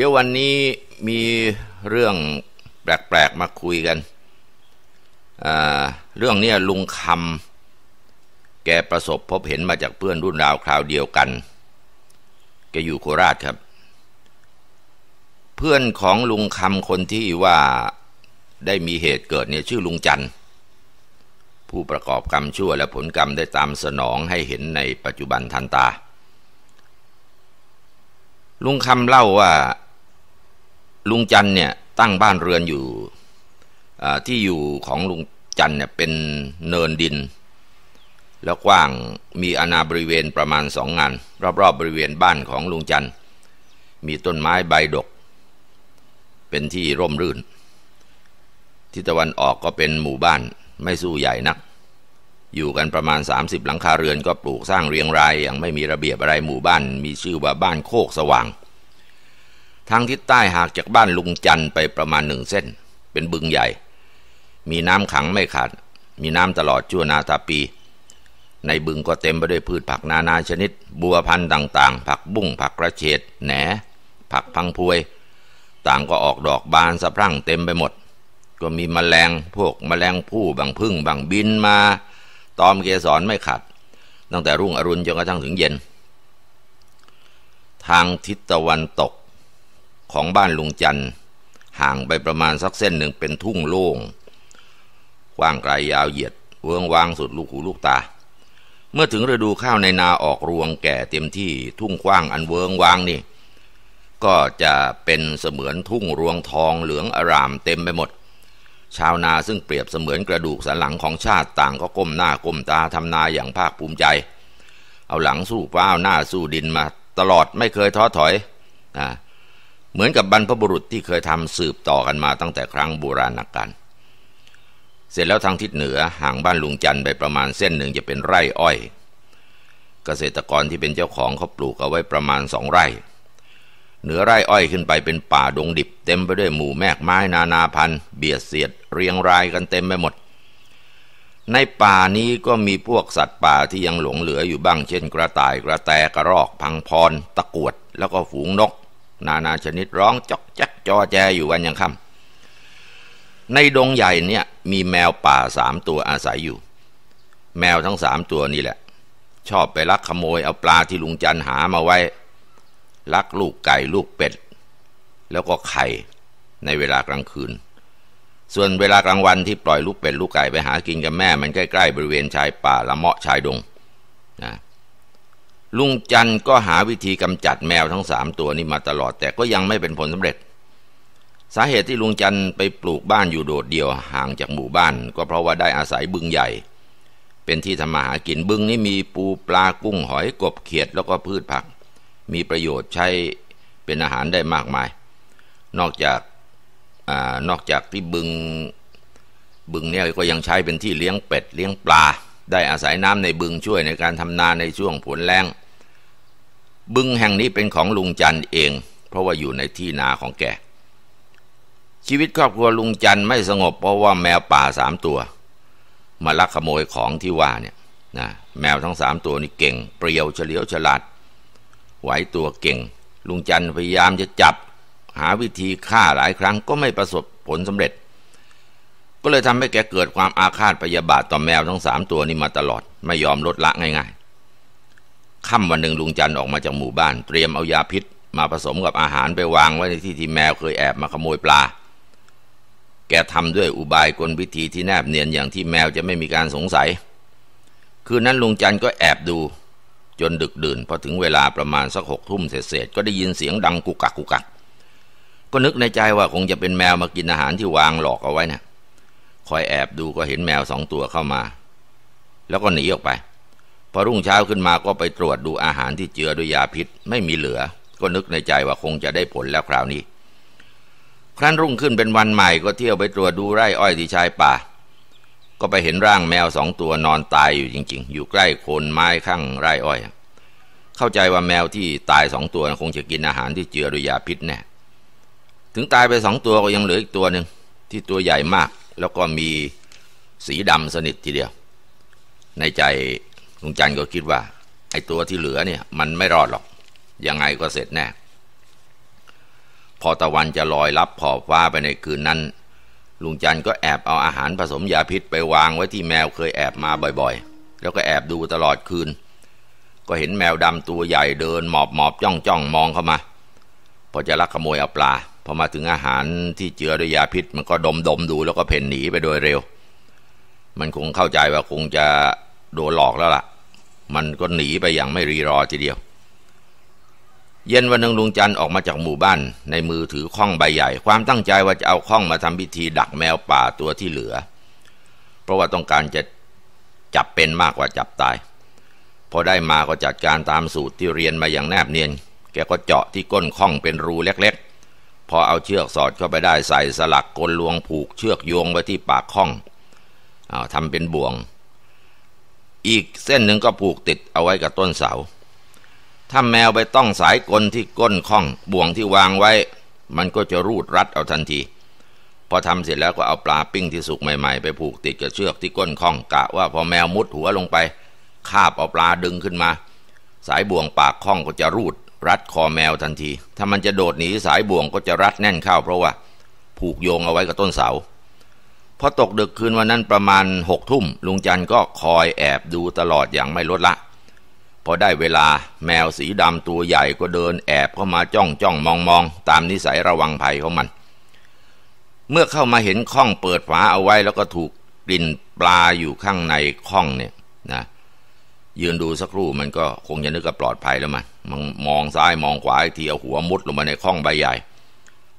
เดี๋ยววันนี้มีเรื่องแปลก ๆ มาคุยกัน เรื่องนี้ลุงคำแกประสบพบเห็นมาจากเพื่อนรุ่นราวคราวเดียวกัน แกอยู่โคราชครับ เพื่อนของลุงคำคนที่ว่าได้มีเหตุเกิดเนี่ยชื่อลุงจันผู้ประกอบ กรรมชั่ว และผลกรรมได้ตามสนองให้เห็นในปัจจุบันทันตา ลุงคำเล่าว่าลุงจันเนี่ยตั้งบ้านเรือนอยู่ที่อยู่ของลุงจันเนี่ยเป็นเนินดิน แล้วกว้างมีอาณาบริเวณประมาณสองงาน รอบๆบบริเวณบ้านของลุงจัน มีต้นไม้ใบดก เป็นที่ร่มรื่น ที่ตะวันออกก็เป็นหมู่บ้านไม่สู้ใหญ่นักอยู่กันประมาณ 30 หลังคาเรือนก็ปลูกสร้างเรียงรายอย่างไม่มีระเบียบอะไรหมู่บ้าน มีชื่อว่าบ้านโคกสว่างทางทิศใต้หากจากบ้านลุงจันไปประมาณหนึ่งเส้น เป็นบึงใหญ่ มีน้ำขังไม่ขาดมีน้ำตลอดชั่วนาตาปี ในบึงก็เต็มไปด้วยพืชผักนานาชนิด บัวพันธุ์ต่างๆ ผักบุ้งผักกระเฉดแหนผักพังพวย ต่างก็ออกดอกบานสะพรั่งเต็มไปหมด ก็มีมแมลงพวกมแมลงผู้บางพึ่งบางบินมา ตอมเกสรไม่ขาดตั้งแต่รุ่งอรุณจนกระทั่งถึงเย็น ทางทิศตะวันตกของบ้านลุงจันห่างไปประมาณสักเส้นหนึ่งเป็นทุ่งโล่งกว้างไกลยาวเหยียด เวืองวางสุดลูกหูลูกตา เมื่อถึงฤดูข้าวในนาออกรวงแก่เต็มที่ทุ่งกว้างอันเวืองวางนี่ ก็จะเป็นเสมือนทุ่งรวงทองเหลืองอารามเต็มไปหมด ชาวนาซึ่งเปรียบเสมือนกระดูกสันหลังของชาติต่างก็ก้มหน้าก้มตาทำนาอย่างภาคภูมิใจ เอาหลังสู้ป้าวหน้าสู้ดินมาตลอดไม่เคยท้อถอยอ่าเหมือนกับบรรพบุรุษที่เคยทำสืบต่อกันมาตั้งแต่ครั้งโบราณกาลเสร็จแล้วทางทิศเหนือห่างบ้านลุงจันไปประมาณเส้นหนึ่งจะเป็นไร่อ้อย เกษตรกรที่เป็นเจ้าของเขาปลูกเอาไว้ประมาณสองไร่ เหนือไร่อ้อยขึ้นไปเป็นป่าดงดิบ เต็มไปด้วย หมู่แมกไม้นานาพันธุ์ เบียดเสียด เรียงรายกันเต็มไปหมด ในป่านี้ก็มีพวกสัตว์ป่าที่ยังหลงเหลืออยู่บ้างเช่น กระต่ายกระแตกระรอก พังพรตะกวด แล้วก็ฝูงนกนานาชนิดร้องจอกจักจอแจอยู่วันยังค่ำในดงใหญ่เนี่ย มีแมวป่าสามตัวอาศัยอยู่ แมวทั้งสามตัวนี่แหละ ชอบไปลักขโมย เอาปลาที่ลุงจันหามาไว้ ลักลูกไก่ลูกเป็ด แล้วก็ไข่ในเวลากลางคืน ส่วนเวลากลางวันที่ปล่อยลูกเป็ดลูกไก่ไปหากินกับแม่ มันใกล้ๆบริเวณชายป่าละเมาะชายดงนะลุงจันก็หาวิธีกำจัดแมวทั้งสามตัวนี้มาตลอดแต่ก็ยังไม่เป็นผลสำเร็จ สาเหตุที่ลุงจันไปปลูกบ้านอยู่โดดเดี่ยวห่างจากหมู่บ้าน ก็เพราะว่าได้อาศัยบึงใหญ่ เป็นที่ทำมาหากินบึงนี้มีปูปลากุ้งหอยกบเขียด แล้วก็พืชผัก มีประโยชน์ใช้เป็นอาหารได้มากมาย นอกจากอนอกจากที่บึงบึงเนี่ยก็ยังใช้เป็นที่เลี้ยงเป็ดเลี้ยงปลาได้อาศัยน้ำในบึงช่วยในการทำนาในช่วงผลแล้งบึงแห่งนี้เป็นของลุงจันเอง เพราะว่าอยู่ในที่นาของแกชีวิตครอบครัวลุงจันไม่สงบเพราะว่าแมวป่าสามตัว มาลักขโมยของที่ว่าเนี่ยนะแมวทั้งสามตัวนี่เก่งเปรียวเฉลียวฉลาดไหวตัวเก่ง ลุงจันพยายามจะจับ หาวิธีฆ่าหลายครั้งก็ไม่ประสบผลสำเร็จก็เลยทำให้แกเกิดความอาฆาตพยาบาทต่อแมวทั้งสามตัวนี้มาตลอดไม่ยอมลดละง่ายๆ ค่ำวันหนึ่งลุงจันออกมาจากหมู่บ้าน เตรียมเอายาพิษ มาผสมกับอาหารไปวางไว้ในที่ที่แมวเคยแอบมาขโมยปลา แกทำด้วยอุบายกลวิธีที่แนบเนียนอย่างที่แมวจะไม่มีการสงสัย คืนนั้นลุงจันก็แอบดูจนดึกดื่นพอถึงเวลาประมาณสักหกทุ่มเศษก็ได้ยินเสียงดังกุกักกุกัก ก็นึกในใจว่าคงจะเป็นแมวมากินอาหารที่วางหลอกเอาไว้นะ่ะคอยแอบดูก็เห็นแมวสองตัวเข้ามา แล้วก็หนีออกไป พอรุ่งเช้าขึ้นมาก็ไปตรวจดูอาหารที่เจือด้วยยาพิษ ไม่มีเหลือ ก็นึกในใจว่าคงจะได้ผลแล้วคราวนี้ ครั้นรุ่งขึ้นเป็นวันใหม่ก็เที่ยวไปตรวจดูไร่อ้อยที่ชายป่า ก็ไปเห็นร่างแมวสองตัวนอนตายอยู่จริงๆ อยู่ใกล้โคนไม้ข้างไร่อ้อย เข้าใจว่าแมวที่ตายสองตัวคงจะกินอาหารที่เจือด้วยยาพิษแน่ถึงตายไปสองตัวก็ยังเหลืออีกตัวหนึ่งที่ตัวใหญ่มากแล้วก็มีสีดำสนิททีเดียว ในใจลุงจันก็คิดว่า ไอ้ตัวที่เหลือเนี่ยมันไม่รอดหรอก ยังไงก็เสร็จแน่ พอตะวันจะลอยรับขอบฟ้าไปในคืนนั้น ลุงจันก็แอบเอาอาหารผสมยาพิษไปวางไว้ที่แมวเคยแอบมาบ่อยๆ แล้วก็แอบดูตลอดคืน ก็เห็นแมวดำตัวใหญ่เดินหมอบหมอบจ้องจ้องมองเข้ามา พอจะลักขโมยเอาปลาพอมาถึงอาหารที่เจือด้วยยาพิษมันก็ดมดมดูแล้วก็เพ่นหนีไปโดยเร็ว มันคงเข้าใจว่าคงจะโดนหลอกแล้วล่ะ มันก็หนีไปอย่างไม่รีรอทีเดียว เย็นวันนึงลุงจันออกมาจากหมู่บ้านในมือถือข้องใบใหญ่ ความตั้งใจว่าจะเอาข้องมาทำพิธีดักแมวป่าตัวที่เหลือ เพราะว่าต้องการจะ จับเป็นมากกว่าจับตายพอได้มาก็จัดการตามสูตรที่เรียนมาอย่างแนบเนียนแกก็เจาะที่ก้นข้องเป็นรูเล็กๆพอเอาเชือกสอดเข้าไปได้ใส่สลักกลลวงผูกเชือกโยงไว้ที่ปากข้องอาทำเป็นบ่วง อีกเส้นหนึ่งก็ผูกติดเอาไว้กับต้นเสาถ้าแมวไปต้องสายกลที่ก้นข้อง บ่วงที่วางไว้ มันก็จะรูดรัดเอาทันที พอทำเสร็จแล้วก็เอาปลาปิ้งที่สุกใหม่ๆไปผูกติดกับเชือกที่ก้นข้อง กะว่าพอแมวมุดหัวลงไปคาบเอาปลาดึงขึ้นมาสายบ่วงปากข้องก็จะรูดรัดคอแมวทันที ถ้ามันจะโดดหนีสายบ่วงก็จะรัดแน่นเข้าเพราะว่า ผูกโยงเอาไว้กับต้นเสา พอตกดึกคืนวันนั้นประมาณหกทุ่มลุงจันก็คอยแอบดูตลอดอย่างไม่ลดละ พอได้เวลาแมวสีดำตัวใหญ่ก็เดินแอบเข้ามาจ้องจ้องมองมองตามนิสัยระวังภัยของมัน เมื่อเข้ามาเห็นข้องเปิดฝาเอาไว้แล้วก็ถูกกลิ่นปลาอยู่ข้างในข้องเนี่ยนะยืนดูสักครู่มันก็คงจะนึกว่าปลอดภัยแล้วมันมองมองซ้ายมองขวาทีเอาหัวมุดลงมาในข้องใบใหญ่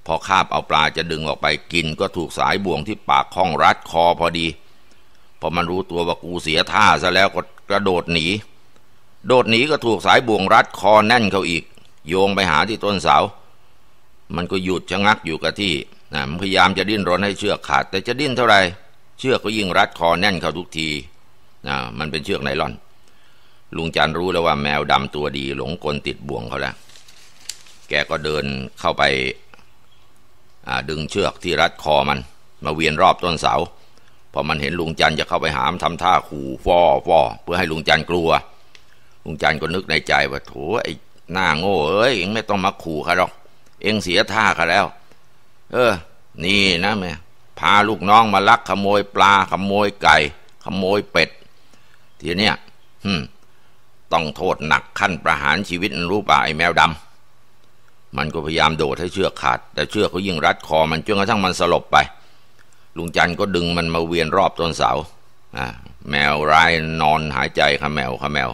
พอคาบเอาปลาจะดึงออกไปกินก็ถูกสายบ่วงที่ปากข้อง รัดคอพอดีพอมันรู้ตัวว่ากูเสียท่าซะแล้วก็กระโดดหนี โดดหนีก็ถูกสายบ่วงรัด คอแน่นเขาอีก โยงไปหาที่ต้นเสา มันก็หยุดชะงักอยู่กับที่นะมันพยายามจะดิ้นรนให้เชือกขาดแต่จะดิ้นเท่าไหร่เชือกก็ยิ่งรัดคอแน่นเขาทุกทีนะมันเป็นเชือกไนล่อนลุงจันรู้แล้วว่าแมวดำตัวดี หลงกลติดบ่วงเขาแล้ว แกก็เดินเข้าไปดึงเชือกที่รัดคอมัน มาเวียนรอบต้นเสา พอมันเห็นลุงจันจะเข้าไปหามทำท่าขู่ฟอฟอเพื่อให้ลุงจันกลัว ลุงจันก็นึกในใจว่าโถไอ้หน้า โง่เอ้ยเองไม่ต้องมาขู่ข้าหรอก เองเสียท่าข้าแล้ว เออ นี่นะแม่พาลูกน้องมาลักขโมยปลาขโมยไก่ ขโมยเป็ดทีเนี้ยอืมต้องโทษหนักขั้นประหารชีวิตรู้ป่าไอ้แมวดำมันก็พยายามโดดให้เชือกขาด แต่เชือกเขายิ่งรัดคอมันจนกระทั่งมันสลบไป ลุงจันก็ดึงมันมาเวียนรอบต้นเสาแมวร้ายนอนหายใจขะแมวขะแมว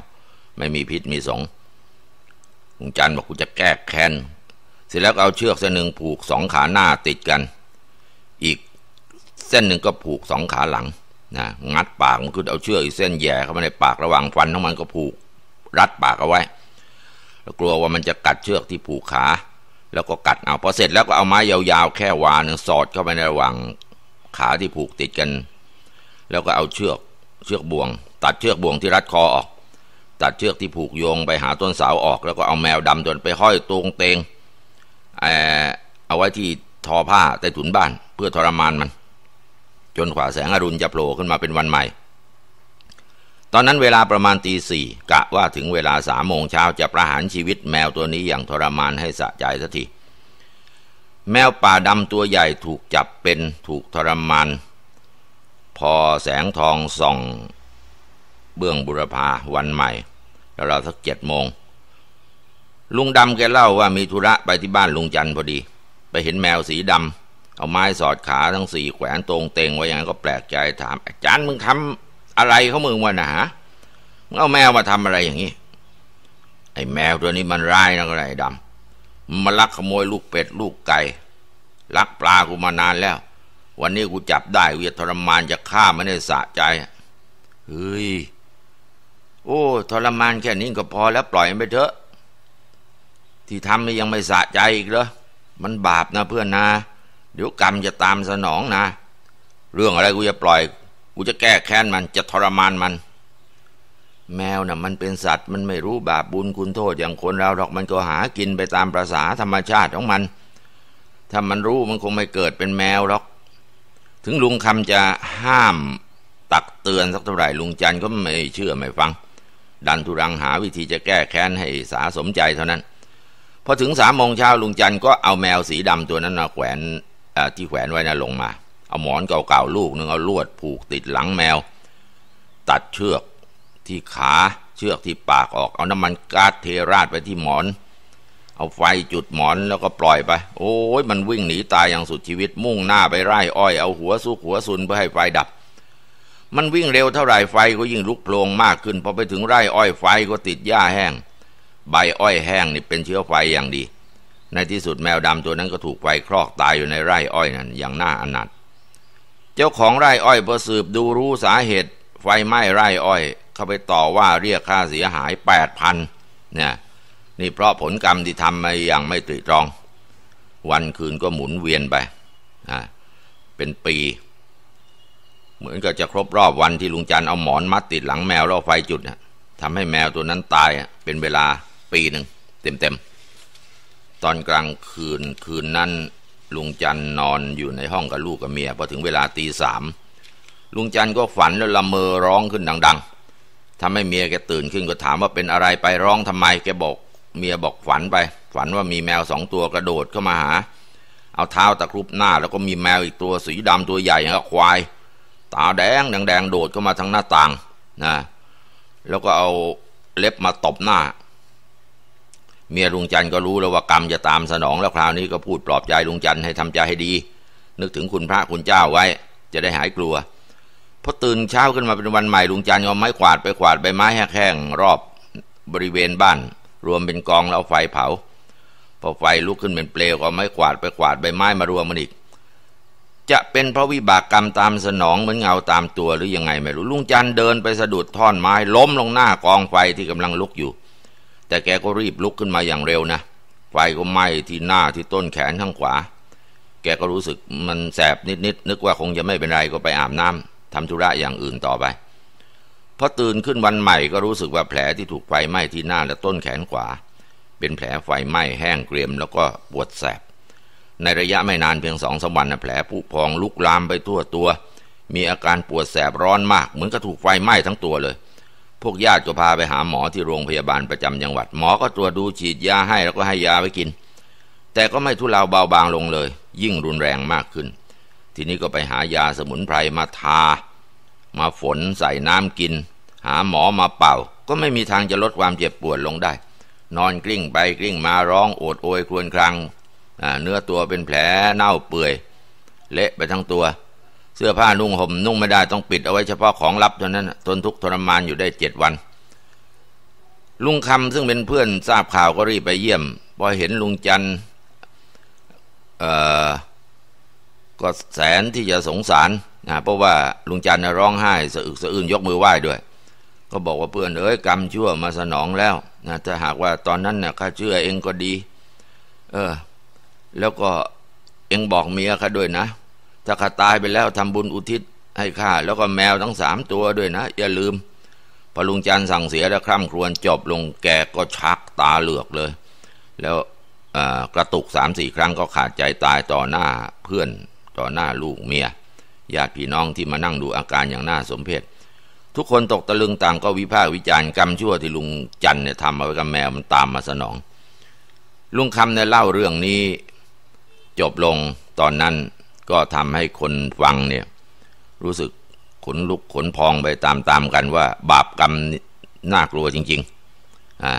ไม่มีพิษมีสงลุงจันบอกกูจะแก้แค้น เสร็จแล้วเอาเชือกเส้นหนึ่งผูกสองขาหน้าติดกัน อีกเส้นหนึ่งก็ผูกสองขาหลังนะงัดปากมันคือเอาเชือกอีกเส้นแย่เข้ามาในปากระหว่างฟันของมันก็ผูกรัดปากเอาไว้แล้วกลัวว่ามันจะกัดเชือกที่ผูกขา แล้วก็กัดเอาพอเสร็จ แล้วก็เอาไม้ยาวๆแค่วาหนึ่งสอดเข้าไปในระหว่างขาที่ผูกติดกัน แล้วก็เอาเชือกเชือกบ่วง ตัดเชือกบ่วงที่รัดคอออก ตัดเชือกที่ผูกโยง ไปหาต้นเสาออก แล้วก็เอาแมวดำจนไปห้อยตรงเตง เอาไว้ที่ทอผ้าใต้ถุนบ้านเพื่อทรมานมัน จนขวาแสงอรุณจะโผล่ขึ้นมาเป็นวันใหม่ตอนนั้นเวลาประมาณตีสี่กะว่าถึงเวลาสามโมงเช้าจะประหารชีวิตแมวตัวนี้อย่างทรมานให้สะใจสักที แมวป่าดำตัวใหญ่ถูกจับเป็นถูกทรมาน พอแสงทองส่องเบื้องบุรพาวันใหม่ แล้วเราสักเจ็ดโมง ลุงดำแกเล่าว่ามีธุระไปที่บ้านลุงจันพอดี ไปเห็นแมวสีดำเอาไม้สอดขาทั้งสี่แขวนตรงเตงไว้อย่างนั้นก็แปลกใจถาม อาจารย์มึงทำอะไรเขามึงวะหนาเอาแมวมาทำอะไรอย่างนี้ ไอ้แมวตัวนี้มันร้ายนะอะไรดำมันลักขโมยลูกเป็ดลูกไก่ ลักปลากูมานานแล้ว วันนี้กูจับได้เวียทรมานจะฆ่ามันให้สะใจ เฮ้ย โอ้ ทรมานแค่นี้ก็พอแล้วปล่อยมันไปเถอะ ที่ทำนี่ยังไม่สะใจอีกเหรอ มันบาปนะ เพื่อนนะ เดี๋ยวกรรมจะตามสนองนะ เรื่องอะไรกูจะปล่อยกูจะแก้แค้นมันจะทรมานมัน แมวนะ่ะ มันเป็นสัตว์มันไม่รู้บาปบุญคุณโทษอย่างคนเราหรอกมันก็หากินไปตามประษาธรรมชาติของมัน ถ้ามันรู้มันคงไม่เกิดเป็นแมวหรอก ถึงลุงคำจะห้ามตักเตือนสักเท่าไหร่ ลุงจันก็ไม่เชื่อไม่ฟัง ดันทุรังหาวิธีจะแก้แค้นให้สาสมใจเท่านั้นพอถึงสามโมงเช้าลุงจันก็เอาแมวสีดำตัวนั้นมาแขวนที่แขวนไว้นะ่ะลงมาเอาหมอนเก่าๆลูกหนึ่งเอาลวดผูกติดหลังแมว ตัดเชือกที่ขาเชือกที่ปากออกเอาน้ำมันก๊าซเทราดไปที่หมอน เอาไฟจุดหมอนแล้วก็ปล่อยไป โอ้ยมันวิ่งหนีตายอย่างสุดชีวิตมุ่งหน้าไปไร่อ้อยเอาหัวสู้หัวซุนเพื่อให้ไฟดับ มันวิ่งเร็วเท่าไรไฟก็ยิ่งลุกโพลงมากขึ้น พอไปถึงไร่อ้อยไฟก็ติดหญ้าแห้ง ใบอ้อยแห้งนี่เป็นเชื้อไฟอย่างดี ในที่สุดแมวดำตัวนั้นก็ถูกไฟคลอกตายอยู่ในไร่อ้อยนั่นอย่างน่าอนาถเจ้าของไร่อ้อยระสืบดูรู้สาเหตุ ไฟไหม้ไร่อ้อย เข้าไปต่อว่าเรียกค่าเสียหายแปดพันเนี่ยนี่เพราะผลกรรมที่ทำมาอย่างไม่ตรีตรอง วันคืนก็หมุนเวียนไปอ่าเป็นปี เหมือนกับจะครบรอบวันที่ลุงจันเอาหมอนมัดติดหลังแมวแล้วไฟจุดนะทำให้แมวตัวนั้นตายเป็นเวลาปีหนึ่งเต็มๆตอนกลางคืนคืนนั้นลุงจันนอนอยู่ในห้องกับลูกกับเมียพอถึงเวลาตีสามลุงจันก็ฝันแล้วละเมอร้องขึ้นดังๆ ทำให้เมียแกตื่นขึ้นก็ถามว่าเป็นอะไรไปร้องทำไมแกบอกเมียบอกฝันไป ฝันว่ามีแมวสองตัวกระโดดเข้ามาหา เอาเท้าตะครุบหน้าแล้วก็มีแมวอีกตัวสีดำตัวใหญ่อย่างกควาย ตาแดงแดงโดดเข้ามาทางหน้าต่างนะแล้วก็เอาเล็บมาตบหน้าเมียลุงจันก็รู้แล้วว่ากรรมจะตามสนองแล้วคราวนี้ก็พูดปลอบใจลุงจันให้ทำใจให้ดี นึกถึงคุณพระคุณเจ้าไว้จะได้หายกลัวพอตื่นเช้าขึ้นมาเป็นวันใหม่ลุงจันเอาไม้ขวาดไปขวาดใบไม้แห้งๆรอบบริเวณบ้าน รวมเป็นกองแล้วไฟเผาพอไฟลุกขึ้นเป็นเปลวก็ไม้ขวาดไปขวาดใบไม้มารวมมันอีกจะเป็นเพราะวิบากกรรมตามสนองเหมือนเงาตามตัวหรือยังไงไม่รู้ลุงจันเดินไปสะดุดท่อนไม้ ล้มลงหน้ากองไฟที่กำลังลุกอยู่แต่แกก็รีบลุกขึ้นมาอย่างเร็วนะ ไฟก็ไหม้ที่หน้าที่ต้นแขนข้างขวา แกก็รู้สึกมันแสบนิดๆนนึกว่าคงจะไม่เป็นไรก็ไปอาบน้ำ ทำธุระอย่างอื่นต่อไป พอตื่นขึ้นวันใหม่ก็รู้สึกว่าแผลที่ถูกไฟไหม้ที่หน้าและต้นแขนขวา เป็นแผลไฟไหม้แห้งเกรียมแล้วก็ปวดแสบ ในระยะไม่นานเพียงสองสามวันแผลผุพองลุกลามไปทั่วตัว มีอาการปวดแสบร้อนมากเหมือนกับถูกไฟไหม้ทั้งตัวเลยพวกญาติก็พาไปหาหมอที่โรงพยาบาลประจำจังหวัด หมอก็ตรวจดูฉีดยาให้แล้วก็ให้ยาไปกิน แต่ก็ไม่ทุเลาเบาบางลงเลย ยิ่งรุนแรงมากขึ้น ทีนี้ก็ไปหายาสมุนไพรมาทา มาฝนใส่น้ำกิน หาหมอมาเป่า ก็ไม่มีทางจะลดความเจ็บปวดลงได้ นอนกลิ้งไปกลิ้ง มาร้องโอดโอยครวญครางเนื้อตัวเป็นแผลเน่าเปื่อยเละไปทั้งตัวเสื้อผ้านุ่งห่มนุ่งไม่ได้ต้องปิดเอาไว้เฉพาะของลับเท่านั้นทนทุกข์ทรมานอยู่ได้เจ็ดวัน ลุงคำซึ่งเป็นเพื่อนทราบข่าวก็รีบไปเยี่ยมพอเห็นลุงจันเออก็แสนที่จะสงสารนะเพราะว่า ลุงจันร้องไห้สะอึกสะอื้นยกมือไหว้ด้วย ก็บอกว่าเพื่อน เอ้ยกรรมชั่วมาสนองแล้วนะถ้าหากว่าตอนนั้นเนี่ยข้าเชื่อเองก็ดี เออ แล้วก็เองบอกเมียข้าด้วยนะถ้าข้าตายไปแล้วทำบุญอุทิศให้ข้าแล้วก็แมวทั้งสามตัวด้วยนะ อย่าลืม พอลุงจันสั่งเสียแล้วคร่ำครวญจบลงแกก็ชักตาเหลือกเลย แล้วกระตุกสามสี่ครั้งก็ขาดใจตายต่อหน้าเพื่อนต่อหน้าลูกเมียญาติพี่น้องที่มานั่งดูอาการอย่างน่าสมเพชทุกคนตกตะลึงต่างก็วิพากษ์วิจารณ์กรรมชั่วที่ลุงจันเนี่ยทำเอาไว้กับแมวมันตามมาสนอง ลุงคำเนี่ยเล่าเรื่องนี้จบลงตอนนั้นก็ทำให้คนฟังเนี่ยรู้สึกขนลุกขนพองไปตามๆกันว่าบาปกรรมน่ากลัวจริงๆอ่า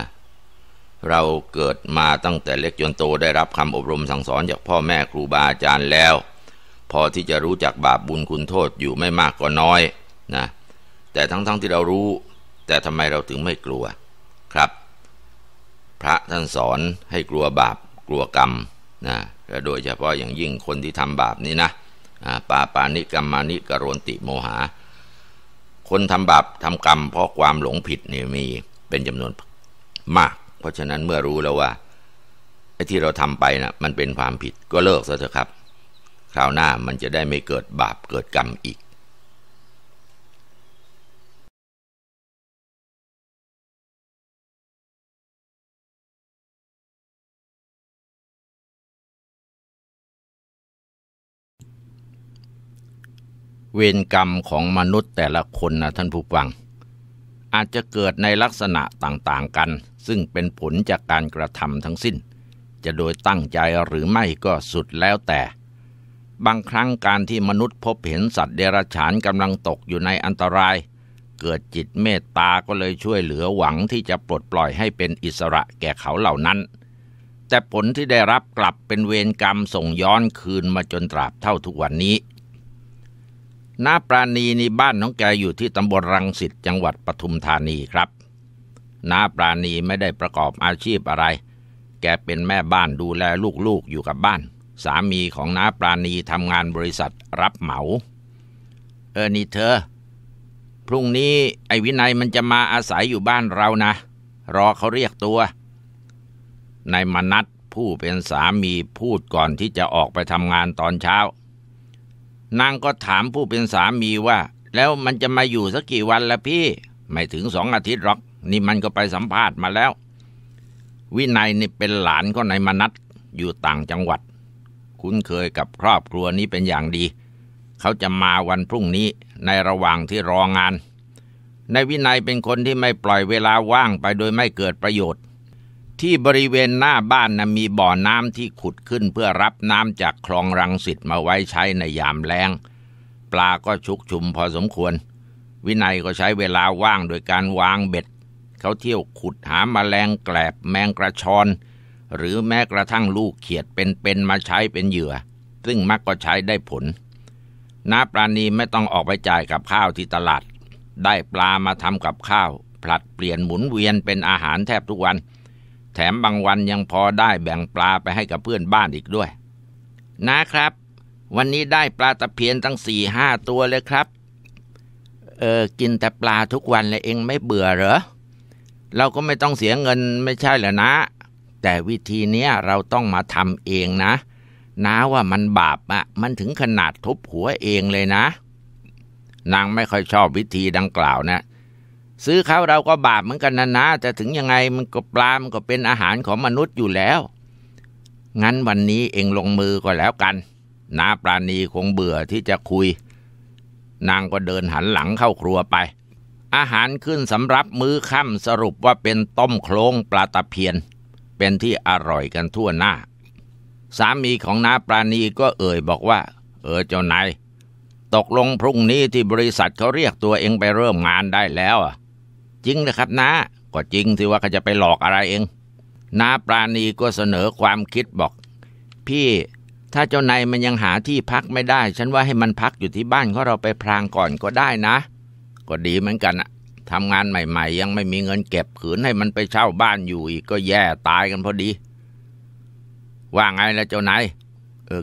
เราเกิดมาตั้งแต่เล็กจนโตได้รับคำอบรมสั่งสอนจากพ่อแม่ครูบาอาจารย์แล้ว พอที่จะรู้จักบาปบุญคุณโทษอยู่ไม่มากก็น้อยนะ แต่ทั้งๆทที่เรารู้ แต่ทำไมเราถึงไม่กลัวครับ พระท่านสอนให้กลัวบาปกลัวกรรมนะโดยเฉพาะอย่างยิ่งคนที่ทำบาปนี้นะปาปานิกรรมานิกรนติโมหา คนทำบาปทำกรรมเพราะความหลงผิดนี่มีเป็นจำนวนมาก เพราะฉะนั้นเมื่อรู้แล้วว่าไอ้ที่เราทำไปน่ะมันเป็นความผิดก็เลิกซะเถอะครับคราวหน้ามันจะได้ไม่เกิดบาปเกิดกรรมอีกเวรกรรมของมนุษย์แต่ละคนนะท่านผู้ฟัง อาจจะเกิดในลักษณะต่างๆกัน ซึ่งเป็นผลจากการกระทำทั้งสิ้น จะโดยตั้งใจหรือไม่ก็สุดแล้วแต่ บางครั้งการที่มนุษย์พบเห็นสัตว์เดรัจฉานกำลังตกอยู่ในอันตราย เกิดจิตเมตตาก็เลยช่วยเหลือหวังที่จะปลดปล่อยให้เป็นอิสระแก่เขาเหล่านั้น แต่ผลที่ได้รับกลับเป็นเวรกรรมส่งย้อนคืนมาจนตราบเท่าทุกวันนี้น้าปราณีนี่บ้านน้องแกอยู่ที่ตำบลรังสิตจังหวัดปทุมธานีครับน้าปราณีไม่ได้ประกอบอาชีพอะไร แกเป็นแม่บ้านดูแลลูกๆอยู่กับบ้าน สามีของน้าปราณีทำงานบริษัทรับเหมา เออนี่เธอ พรุ่งนี้ไอ้วินัยมันจะมาอาศัยอยู่บ้านเรานะรอเขาเรียกตัวนายมนัทผู้เป็นสามีพูดก่อนที่จะออกไปทำงานตอนเช้านางก็ถามผู้เป็นสามีว่า แล้วมันจะมาอยู่สักกี่วันละพี่ ไม่ถึงสองอาทิตย์หรอก นี่มันก็ไปสัมภาษณ์มาแล้ว วินัยนี่เป็นหลานก็ในมนัตอยู่ต่างจังหวัด คุ้นเคยกับครอบครัวนี้เป็นอย่างดี เขาจะมาวันพรุ่งนี้ในระหว่างที่รองานในวินัยเป็นคนที่ไม่ปล่อยเวลาว่างไปโดยไม่เกิดประโยชน์ที่บริเวณหน้าบ้านนะมีบ่อน้ำที่ขุดขึ้นเพื่อรับน้ำจากคลองรังสิตมาไว้ใช้ในยามแล้งปลาก็ชุกชุมพอสมควร วินัยก็ใช้เวลาว่างโดยการวางเบ็ด เขาเที่ยวขุดหามาแมลงแกลบแมงกระชอน หรือแม้กระทั่งลูกเขียดเป็นๆมาใช้เป็นเหยื่อ ซึ่งมักก็ใช้ได้ผลน้าปราณีไม่ต้องออกไปจ่ายกับข้าวที่ตลาดได้ปลามาทำกับข้าวผลัดเปลี่ยนหมุนเวียนเป็นอาหารแทบทุกวันแถมบางวันยังพอได้แบ่งปลาไปให้กับเพื่อนบ้านอีกด้วย นะครับ วันนี้ได้ปลาตะเพียนตั้งสี่ห้าตัวเลยครับ เออกินแต่ปลาทุกวันเลยเองไม่เบื่อเหรอ เราก็ไม่ต้องเสียเงินไม่ใช่เหรอนะ แต่วิธีเนี้ยเราต้องมาทำเองนะน้าว่ามันบาปอะมันถึงขนาดทุบหัวเองเลยนะ นางไม่ค่อยชอบวิธีดังกล่าวนะซื้อเขาเราก็บาปเหมือนกันนะนะแต่ถึงยังไงมันก็ปลา มันก็เป็นอาหารของมนุษย์อยู่แล้ว งั้นวันนี้เองลงมือก็แล้วกัน นาปราณีคงเบื่อที่จะคุย นางก็เดินหันหลังเข้าครัวไป อาหารขึ้นสำรับมื้อค่ำสรุปว่าเป็นต้มโคลงปลาตะเพียน เป็นที่อร่อยกันทั่วหน้า สามีของนาปราณีก็เอ่ยบอกว่า เออเจ้านาย ตกลงพรุ่งนี้ที่บริษัทเขาเรียกตัวเองไปเริ่มงานได้แล้วอ่ะจริงนะครับนะก็จริงที่ว่าเขาจะไปหลอกอะไรเองน้าปราณีก็เสนอความคิดบอก พี่ ถ้าเจ้านายมันยังหาที่พักไม่ได้ฉันว่าให้มันพักอยู่ที่บ้านของเราไปพรางก่อนก็ได้นะ ก็ดีเหมือนกันอะทำงานใหม่ ๆ ยังไม่มีเงินเก็บขืนให้มันไปเช่าบ้านอยู่อีกก็แย่ตายกันพอดีว่าไงล่ะเจ้านายเออ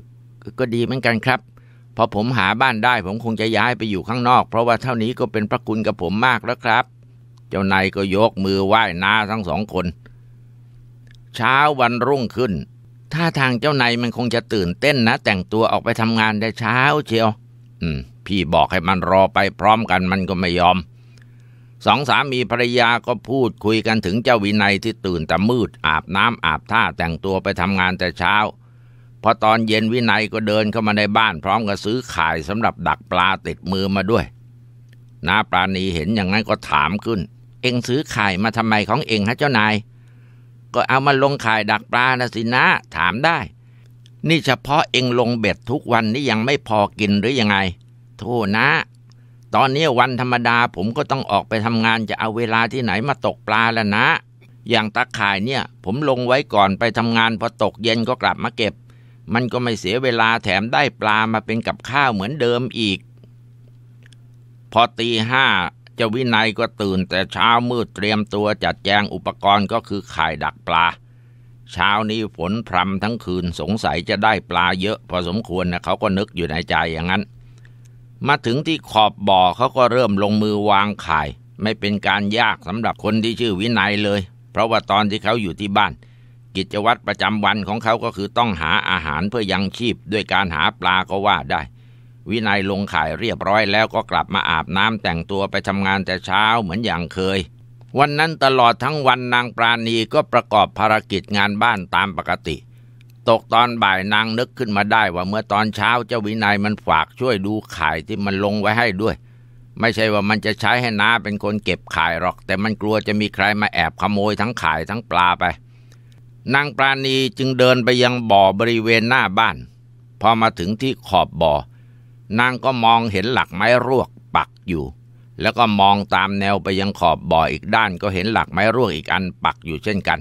ก็ดีเหมือนกันครับพอผมหาบ้านได้ ผมคงจะย้ายไปอยู่ข้างนอก เพราะว่าเท่านี้ก็เป็นพระคุณกับผมมากแล้วครับจ้านายก็ยกมือไหว้นาทั้งสองคน เช้าวันรุ่งขึ้นท่าทางเจ้านายมันคงจะตื่นเต้นนะ แต่งตัวออกไปทำงานได้เช้า เชียวพี่บอกให้มันรอไปพร้อมกันมันก็ไม่ยอม สองสามีภรรยาก็พูดคุยกันถึงเจ้าวินัยที่ตื่นแต่มืด อาบน้ำอาบท่าแต่งตัวไปทำงานแต่เช้าพอตอนเย็นวินัยก็เดินเข้ามาในบ้านพร้อมกับซื้อขายสำหรับดักปลาติดมือมาด้วยนาปราณีเห็นอย่างนั้นก็ถามขึ้นเองซื้อข่ายมาทำไมของเองฮะเจ้านาย ก็เอามาลงข่ายดักปลานะสินะถามได้ นี่เฉพาะเองลงเบ็ดทุกวันนี่ยังไม่พอกินหรือยังไงโทษนะ ตอนนี้วันธรรมดาผมก็ต้องออกไปทำงานจะเอาเวลาที่ไหนมาตกปลาละนะ อย่างตะข่ายเนี่ย ผมลงไว้ก่อนไปทำงานพอตกเย็นก็กลับมาเก็บ มันก็ไม่เสียเวลาแถมได้ปลามาเป็นกับข้าวเหมือนเดิมอีก พอตีห้าเจ้าวินัยก็ตื่นแต่เช้ามืดเตรียมตัวจัดแจงอุปกรณ์ก็คือข่ายดักปลาเช้านี้ฝนพรำทั้งคืนสงสัยจะได้ปลาเยอะ พอสมควรนะเขาก็นึกอยู่ในใจอย่างนั้น มาถึงที่ขอบบ่อเขาก็เริ่มลงมือวางข่าย ไม่เป็นการยากสำหรับคนที่ชื่อวินัยเลย เพราะว่าตอนที่เขาอยู่ที่บ้าน กิจวัตรประจำวันของเขาก็คือต้องหาอาหารเพื่อยังชีพด้วยการหาปลาก็ว่าได้วินัยลงข่ายเรียบร้อยแล้วก็กลับมาอาบน้ำแต่งตัวไปทำงานแต่เช้าเหมือนอย่างเคย วันนั้นตลอดทั้งวันนางปราณีก็ประกอบภารกิจงานบ้านตามปกติ ตกตอนบ่ายนางนึกขึ้นมาได้ว่าเมื่อตอนเช้าเจ้าวินัยมันฝากช่วยดูข่ายที่มันลงไว้ให้ด้วย ไม่ใช่ว่ามันจะใช้ให้น้าเป็นคนเก็บข่ายหรอก แต่มันกลัวจะมีใครมาแอบขโมยทั้งข่ายทั้งปลาไป นางปราณีจึงเดินไปยังบ่อบริเวณหน้าบ้าน พอมาถึงที่ขอบบ่อนางก็มองเห็นหลักไม้รวกปักอยู่ แล้วก็มองตามแนวไปยังขอบบ่ออีกด้านก็เห็นหลักไม้รวกอีกอันปักอยู่เช่นกัน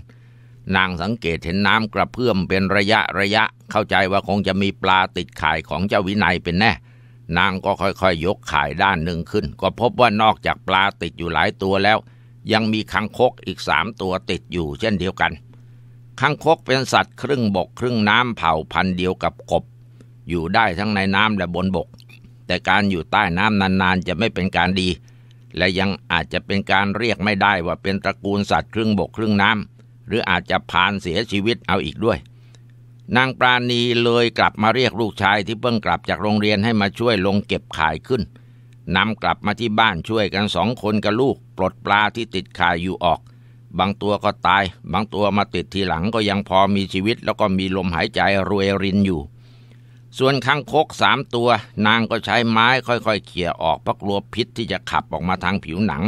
นางสังเกตเห็นน้ำกระเพื่อมเป็นระยะระยะ เข้าใจว่าคงจะมีปลาติดข่ายของเจ้าวินัยเป็นแน่ นางก็ค่อยๆยยกข่ายด้านหนึ่งขึ้น ก็พบว่านอกจากปลาติดอยู่หลายตัวแล้ว ยังมีคังคกอีกสามตัวติดอยู่ เช่นเดียวกันคังคกเป็นสัตว์ครึ่งบกครึ่งน้ำเผ่าพันธุ์เดียวกับกบ อยู่ได้ทั้งในน้ำและบนบกแต่การอยู่ใต้น้ำนานๆจะไม่เป็นการดี และยังอาจจะเป็นการเรียกไม่ได้ว่าเป็นตระกูลสัตว์ครึ่งบกครึ่งน้ำหรืออาจจะพานเสียชีวิตเอาอีกด้วยนางปราณีเลยกลับมาเรียกลูกชายที่เพิ่งกลับจากโรงเรียนให้มาช่วยลงเก็บขายขึ้นนำกลับมาที่บ้านช่วยกันสองคนกับลูกปลดปลาที่ติดขายอยู่ออก บางตัวก็ตาย บางตัวมาติดทีหลังก็ยังพอมีชีวิตแล้วก็มีลมหายใจรวยรินอยู่ส่วนคังคกสามตัวนางก็ใช้ไม้ค่อยๆเขี่ยออกเพราะกลัวพิษที่จะขับออกมาทางผิวหนัง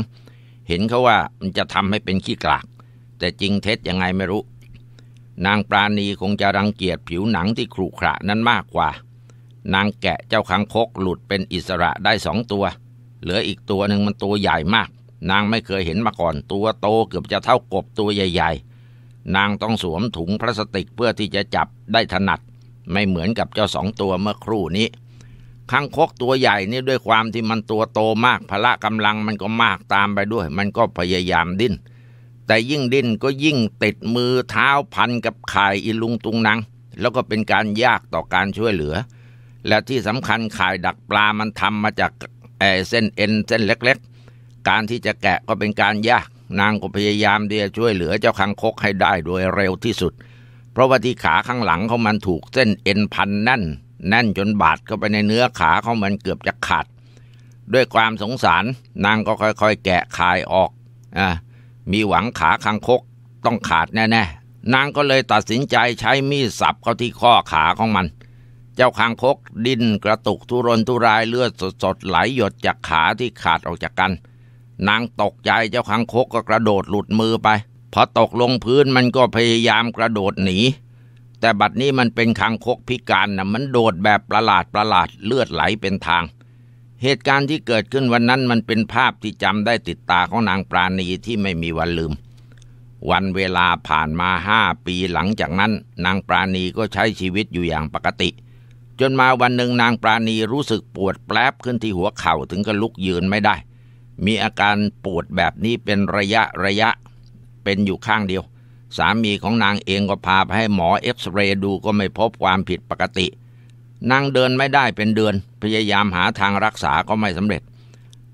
เห็นเขาว่ามันจะทำให้เป็นขี้กลาก แต่จริงเท็จยังไงไม่รู้ นางปราณีคงจะรังเกียจผิวหนังที่ขรุขระนั้นมากกว่า นางแกะเจ้าคังคกหลุดเป็นอิสระได้สองตัว เหลืออีกตัวหนึ่งมันตัวใหญ่มาก นางไม่เคยเห็นมาก่อนตัวโตเกือบจะเท่ากบตัวใหญ่ ๆ นางต้องสวมถุงพลาสติกเพื่อที่จะจับได้ถนัดไม่เหมือนกับเจ้าสองตัวเมื่อครู่นี้ คังคกตัวใหญ่นี่ด้วยความที่มันตัวโตมากพละกำลังมันก็มากตามไปด้วย มันก็พยายามดิ้นแต่ยิ่งดิ้นก็ยิ่งติดมือเท้าพันกับไข่อีลุงตุงนังแล้วก็เป็นการยากต่อการช่วยเหลือ และที่สำคัญไข่ดักปลามันทำมาจากเส้นเอ็นเส้นเล็กๆ การที่จะแกะก็เป็นการยากนางก็พยายามเดียช่วยเหลือเจ้าคังคกให้ได้โดยเร็วที่สุดเพราะว่าที่ขาข้างหลังเขามันถูกเส้นเอ็นพันแน่นแน่นจนบาดเข้าไปในเนื้อขาเขามันเกือบจะขาด ด้วยความสงสารนางก็ค่อยๆแกะคายออกอ่ามีหวังขาข้างคกต้องขาดแน่ๆนางก็เลยตัดสินใจใช้มีดสับเข้าที่ข้อขาของมัน เจ้าคางคกดิ้นกระตุกทุรนทุรายเลือดสดๆไหลหยดจากขาที่ขาดออกจากกัน นางตกใจเจ้าคางคกก็กระโดดหลุดมือไปพอตกลงพื้นมันก็พยายามกระโดดหนี แต่บัดนี้มันเป็นคางคกพิการนะมันโดดแบบประหลาดประหลาดเลือดไหลเป็นทาง เหตุการณ์ที่เกิดขึ้นวันนั้นมันเป็นภาพที่จำได้ติดตาของนางปราณีที่ไม่มีวันลืม วันเวลาผ่านมาห้าปีหลังจากนั้น นางปราณีก็ใช้ชีวิตอยู่อย่างปกติ จนมาวันหนึ่งนางปราณีรู้สึกปวดแปลบขึ้นที่หัวเข่าถึงกับลุกยืนไม่ได้ มีอาการปวดแบบนี้เป็นระยะระยะเป็นอยู่ข้างเดียว สามีของนางเองก็พาไปให้หมอเอ็กซเรย์ดูก็ไม่พบความผิดปกติ นางเดินไม่ได้เป็นเดือนพยายามหาทางรักษาก็ไม่สำเร็จ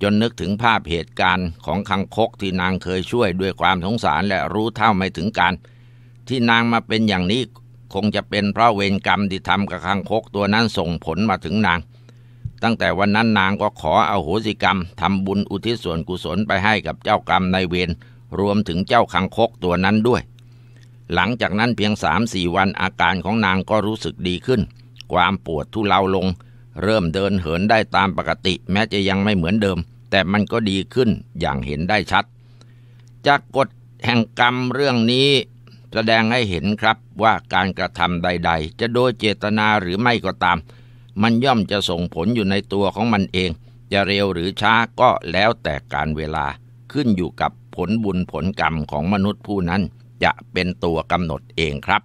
จนนึกถึงภาพเหตุการณ์ของคังคกที่นางเคยช่วยด้วยความสงสารและรู้เท่าไม่ถึงการ ที่นางมาเป็นอย่างนี้คงจะเป็นเพราะเวรกรรมที่ทำกับคังคก ตัวนั้นส่งผลมาถึงนาง ตั้งแต่วันนั้นนางก็ขอเอาโหสิกรรมทำบุญอุทิศส่วนกุศลไปให้กับเจ้ากรรมในเวรรวมถึงเจ้าคังคกตัวนั้นด้วย หลังจากนั้นเพียงสามสี่วันอาการของนางก็รู้สึกดีขึ้น ความปวดทุเลาลง เริ่มเดินเหินได้ตามปกติแม้จะยังไม่เหมือนเดิม แต่มันก็ดีขึ้นอย่างเห็นได้ชัด จากกฎแห่งกรรมเรื่องนี้ แสดงให้เห็นครับว่าการกระทำใดๆ จะโดยเจตนาหรือไม่ก็ตาม มันย่อมจะส่งผลอยู่ในตัวของมันเอง จะเร็วหรือช้าก็แล้วแต่การเวลาขึ้นอยู่กับผลบุญผลกรรมของมนุษย์ผู้นั้นจะเป็นตัวกำหนดเองครับ